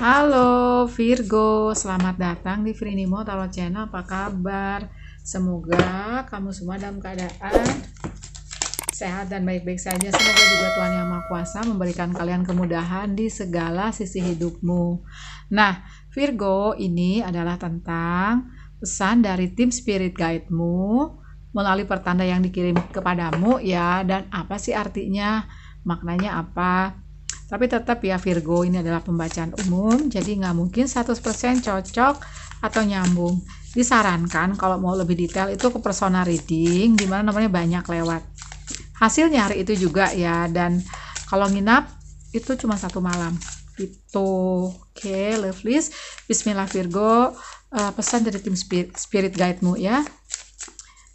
Halo Virgo, selamat datang di Frinimo Tarot Channel. Apa kabar? Semoga kamu semua dalam keadaan sehat dan baik-baik saja. Semoga juga Tuhan Yang Maha Kuasa memberikan kalian kemudahan di segala sisi hidupmu. Nah, Virgo ini adalah tentang pesan dari tim spirit guide-mu melalui pertanda yang dikirim kepadamu ya dan apa sih artinya? Maknanya apa? Tapi tetap ya Virgo ini adalah pembacaan umum, jadi nggak mungkin 100% cocok atau nyambung. Disarankan kalau mau lebih detail itu ke personal reading, dimana namanya banyak lewat. Hasilnya hari itu juga ya, dan kalau nginap itu cuma satu malam. Itu oke, okay, love Bismillah Virgo, uh, pesan dari tim spirit, spirit guide-mu ya.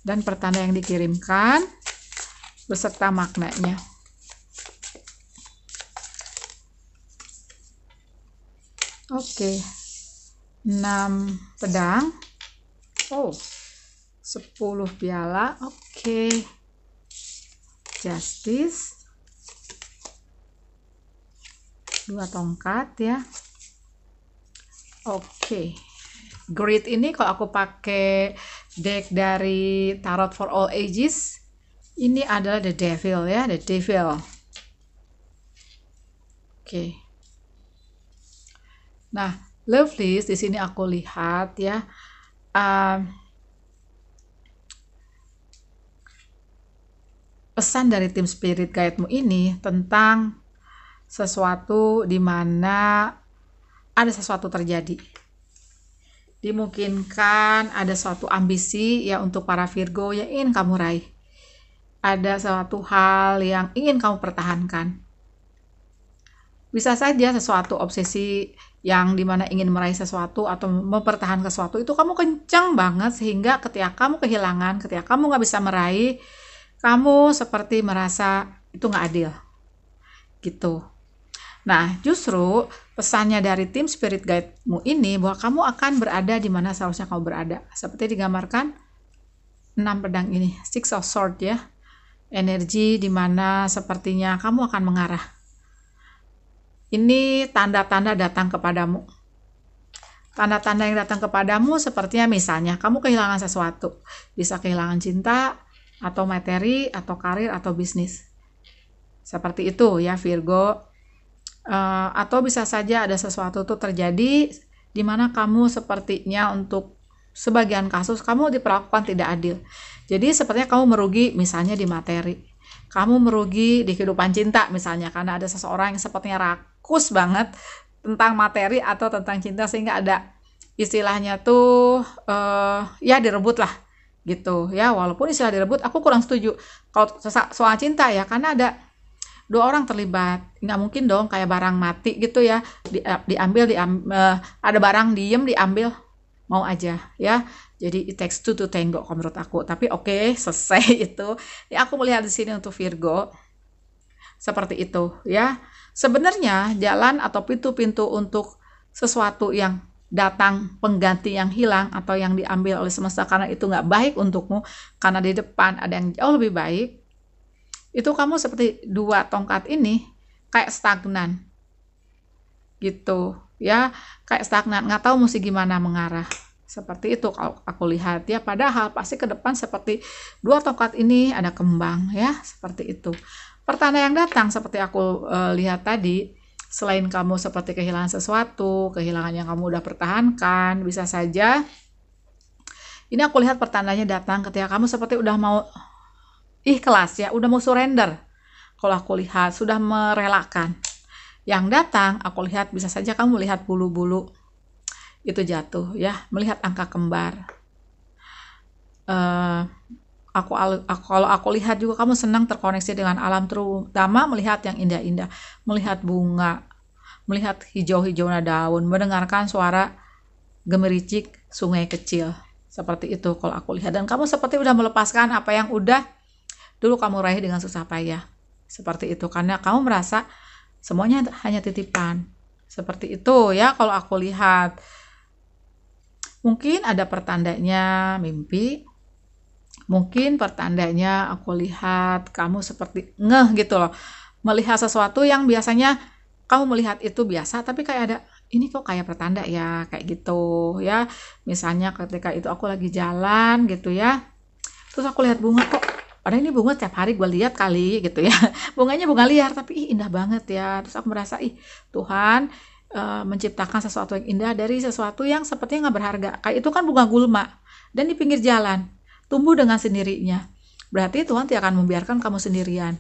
Dan pertanda yang dikirimkan beserta maknanya. oke 6 pedang oh 10 piala oke okay. justice dua tongkat ya oke okay. grid ini kalau aku pakai deck dari tarot for all ages ini adalah the devil ya the devil oke okay. Nah, love list di sini aku lihat ya. Um, pesan dari tim spirit guide-mu ini tentang sesuatu di mana ada sesuatu terjadi. Dimungkinkan ada suatu ambisi ya untuk para Virgo yang ingin kamu raih. Ada suatu hal yang ingin kamu pertahankan bisa saja sesuatu obsesi yang dimana ingin meraih sesuatu atau mempertahankan sesuatu itu kamu kencang banget sehingga ketika kamu kehilangan, ketika kamu nggak bisa meraih, kamu seperti merasa itu nggak adil. Gitu. Nah, justru pesannya dari tim spirit guide-mu ini bahwa kamu akan berada di mana seharusnya kamu berada. Seperti digambarkan 6 pedang ini, Six of Sword ya. Energi di mana sepertinya kamu akan mengarah ini tanda-tanda datang kepadamu. Tanda-tanda yang datang kepadamu sepertinya misalnya kamu kehilangan sesuatu. Bisa kehilangan cinta, atau materi, atau karir, atau bisnis. Seperti itu ya Virgo. Uh, atau bisa saja ada sesuatu itu terjadi di mana kamu sepertinya untuk sebagian kasus kamu diperlakukan tidak adil. Jadi sepertinya kamu merugi misalnya di materi. Kamu merugi di kehidupan cinta misalnya karena ada seseorang yang sepertinya rak fokus banget tentang materi atau tentang cinta sehingga ada istilahnya tuh uh, ya direbut lah gitu ya walaupun istilah direbut aku kurang setuju kalau soal cinta ya karena ada dua orang terlibat nggak mungkin dong kayak barang mati gitu ya di, eh, diambil di uh, eh, ada barang diem diambil mau aja ya jadi it takes two to tango menurut aku tapi oke okay, selesai itu ya aku melihat di sini untuk Virgo seperti itu ya. Sebenarnya jalan atau pintu-pintu untuk sesuatu yang datang pengganti yang hilang atau yang diambil oleh semesta karena itu nggak baik untukmu karena di depan ada yang jauh lebih baik itu kamu seperti dua tongkat ini kayak stagnan gitu ya kayak stagnan nggak tahu mesti gimana mengarah seperti itu kalau aku lihat ya padahal pasti ke depan seperti dua tongkat ini ada kembang ya seperti itu pertanda yang datang seperti aku e, lihat tadi selain kamu seperti kehilangan sesuatu kehilangan yang kamu udah pertahankan bisa saja ini aku lihat pertandanya datang ketika kamu seperti udah mau ih kelas ya udah mau surrender kalau aku lihat sudah merelakan yang datang aku lihat bisa saja kamu lihat bulu-bulu itu jatuh ya melihat angka kembar uh, aku, aku kalau aku lihat juga kamu senang terkoneksi dengan alam terutama melihat yang indah-indah, melihat bunga, melihat hijau hijau daun, mendengarkan suara gemericik sungai kecil. Seperti itu kalau aku lihat dan kamu seperti udah melepaskan apa yang udah dulu kamu raih dengan susah payah. Seperti itu karena kamu merasa semuanya hanya titipan. Seperti itu ya kalau aku lihat. Mungkin ada pertandanya mimpi, Mungkin pertandanya aku lihat kamu seperti ngeh gitu loh. Melihat sesuatu yang biasanya kamu melihat itu biasa tapi kayak ada ini kok kayak pertanda ya kayak gitu ya. Misalnya ketika itu aku lagi jalan gitu ya. Terus aku lihat bunga kok Padahal ini bunga tiap hari gue lihat kali gitu ya. Bunganya bunga liar tapi ih indah banget ya. Terus aku merasa ih Tuhan eh, menciptakan sesuatu yang indah dari sesuatu yang sepertinya nggak berharga. Kayak itu kan bunga gulma dan di pinggir jalan tumbuh dengan sendirinya. Berarti Tuhan tidak akan membiarkan kamu sendirian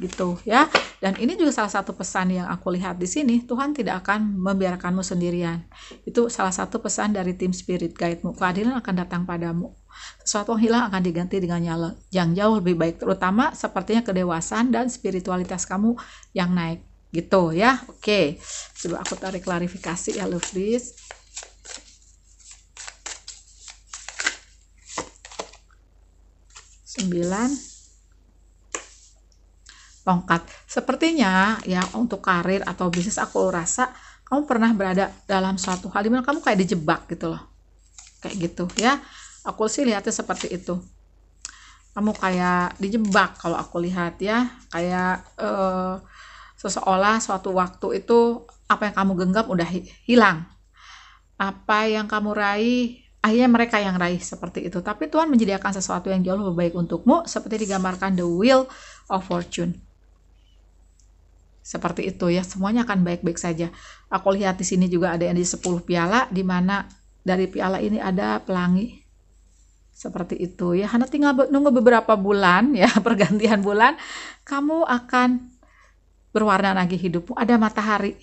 gitu ya. Dan ini juga salah satu pesan yang aku lihat di sini, Tuhan tidak akan membiarkanmu sendirian. Itu salah satu pesan dari tim spirit guide-mu. Keadilan akan datang padamu. Sesuatu yang hilang akan diganti dengan nyala yang jauh lebih baik, terutama sepertinya kedewasaan dan spiritualitas kamu yang naik. Gitu ya. Oke. Coba aku tarik klarifikasi ya, Lovelies. 9 tongkat. Sepertinya ya untuk karir atau bisnis aku rasa kamu pernah berada dalam suatu hal dimana kamu kayak dijebak gitu loh. Kayak gitu ya. Aku sih lihatnya seperti itu. Kamu kayak dijebak kalau aku lihat ya. Kayak eh, seseolah suatu waktu itu apa yang kamu genggam udah hilang. Apa yang kamu raih akhirnya mereka yang raih seperti itu. Tapi Tuhan menyediakan sesuatu yang jauh lebih baik untukmu, seperti digambarkan the Will of fortune. Seperti itu ya, semuanya akan baik-baik saja. Aku lihat di sini juga ada yang di 10 piala, di mana dari piala ini ada pelangi. Seperti itu ya, Hana tinggal nunggu beberapa bulan ya, pergantian bulan, kamu akan berwarna lagi hidupmu, ada matahari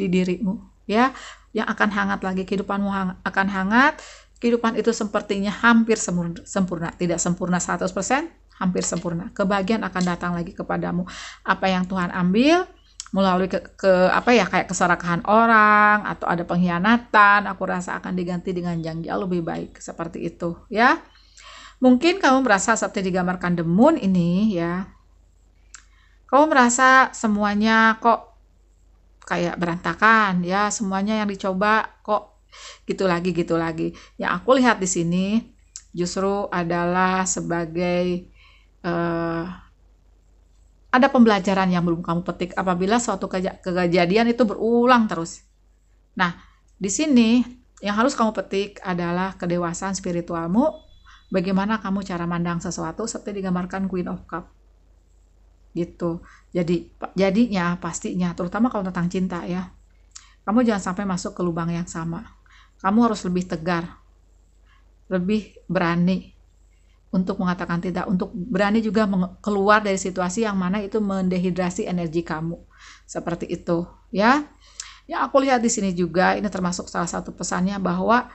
di dirimu ya yang akan hangat lagi kehidupanmu hang akan hangat kehidupan itu sepertinya hampir sempurna tidak sempurna 100% hampir sempurna kebahagiaan akan datang lagi kepadamu apa yang Tuhan ambil melalui ke, ke apa ya kayak keserakahan orang atau ada pengkhianatan aku rasa akan diganti dengan yang lebih baik seperti itu ya mungkin kamu merasa seperti digambarkan demun ini ya kamu merasa semuanya kok kayak berantakan ya semuanya yang dicoba kok gitu lagi gitu lagi yang aku lihat di sini justru adalah sebagai uh, ada pembelajaran yang belum kamu petik apabila suatu keja kejadian itu berulang terus nah di sini yang harus kamu petik adalah kedewasaan spiritualmu bagaimana kamu cara mandang sesuatu seperti digambarkan Queen of Cup gitu jadi jadinya pastinya terutama kalau tentang cinta ya kamu jangan sampai masuk ke lubang yang sama kamu harus lebih tegar lebih berani untuk mengatakan tidak untuk berani juga keluar dari situasi yang mana itu mendehidrasi energi kamu seperti itu ya yang aku lihat di sini juga ini termasuk salah satu pesannya bahwa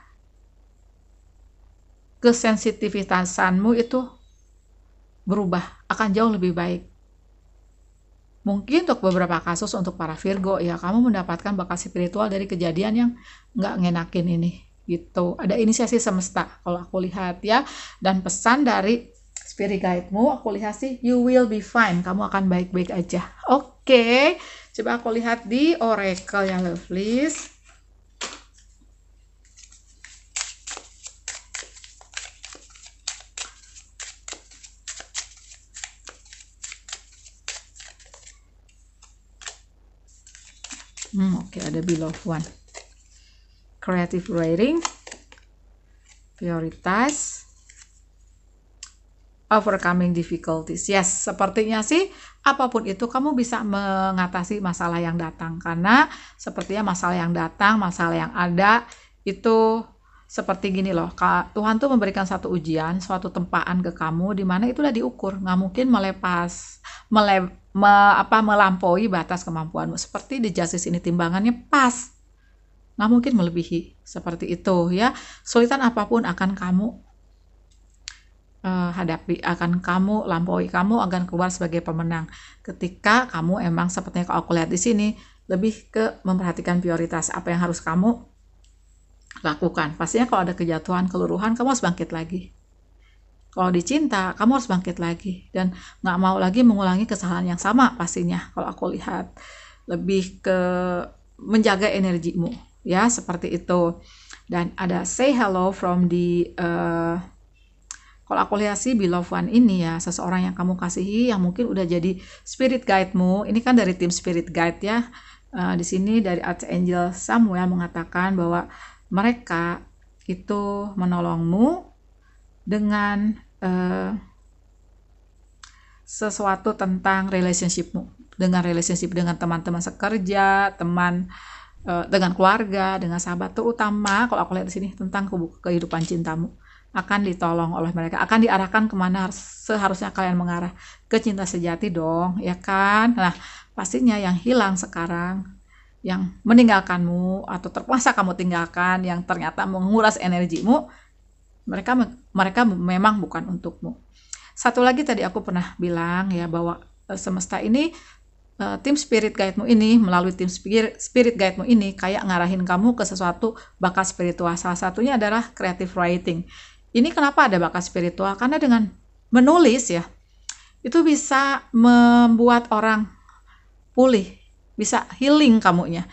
kesensitivitasanmu itu berubah akan jauh lebih baik Mungkin untuk beberapa kasus untuk para Virgo ya kamu mendapatkan bakal spiritual dari kejadian yang nggak ngenakin ini gitu. Ada inisiasi semesta kalau aku lihat ya dan pesan dari spirit guide-mu aku lihat sih you will be fine. Kamu akan baik-baik aja. Oke. Okay. Coba aku lihat di oracle yang List Hmm, Oke, okay, ada below one. Creative writing, prioritas, overcoming difficulties. Yes, sepertinya sih apapun itu kamu bisa mengatasi masalah yang datang karena sepertinya masalah yang datang, masalah yang ada itu seperti gini loh, Tuhan tuh memberikan satu ujian, suatu tempaan ke kamu di mana itulah diukur, nggak mungkin melepas, mele, me, apa melampaui batas kemampuanmu. Seperti di justice ini timbangannya pas. Nggak mungkin melebihi seperti itu ya. Sulitan apapun akan kamu uh, hadapi, akan kamu lampaui, kamu akan keluar sebagai pemenang. Ketika kamu emang sepertinya kalau aku lihat di sini lebih ke memperhatikan prioritas apa yang harus kamu lakukan. Pastinya kalau ada kejatuhan, keluruhan, kamu harus bangkit lagi. Kalau dicinta, kamu harus bangkit lagi dan nggak mau lagi mengulangi kesalahan yang sama pastinya. Kalau aku lihat lebih ke menjaga energimu, ya seperti itu. Dan ada say hello from the uh, kalau aku lihat sih beloved one ini ya seseorang yang kamu kasihi yang mungkin udah jadi spirit guide-mu ini kan dari tim spirit guide ya uh, di sini dari archangel Samuel mengatakan bahwa mereka itu menolongmu dengan uh, sesuatu tentang relationshipmu dengan relationship dengan teman-teman sekerja teman uh, dengan keluarga dengan sahabat terutama kalau aku lihat di sini tentang kehidupan cintamu akan ditolong oleh mereka, akan diarahkan kemana seharusnya kalian mengarah ke cinta sejati dong, ya kan? Nah, pastinya yang hilang sekarang, yang meninggalkanmu atau terpaksa kamu tinggalkan, yang ternyata menguras energimu, mereka mereka memang bukan untukmu. Satu lagi tadi aku pernah bilang ya bahwa eh, semesta ini eh, tim spirit guide-mu ini melalui tim spirit guide-mu ini kayak ngarahin kamu ke sesuatu bakat spiritual. Salah satunya adalah creative writing. Ini kenapa ada bakat spiritual? Karena dengan menulis ya itu bisa membuat orang pulih, bisa healing kamunya.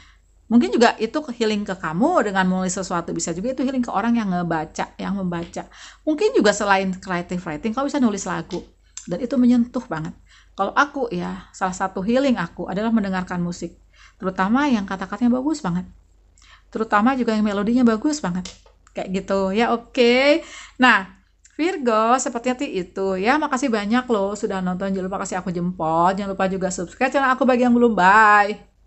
Mungkin juga itu healing ke kamu dengan mulai sesuatu bisa juga itu healing ke orang yang ngebaca, yang membaca. Mungkin juga selain creative writing, kamu bisa nulis lagu dan itu menyentuh banget. Kalau aku ya, salah satu healing aku adalah mendengarkan musik, terutama yang kata-katanya bagus banget. Terutama juga yang melodinya bagus banget. Kayak gitu ya, oke. Okay. Nah, Virgo, sepertinya itu ya. Makasih banyak loh sudah nonton. Jangan lupa kasih aku jempol. Jangan lupa juga subscribe channel aku bagi yang belum. Bye.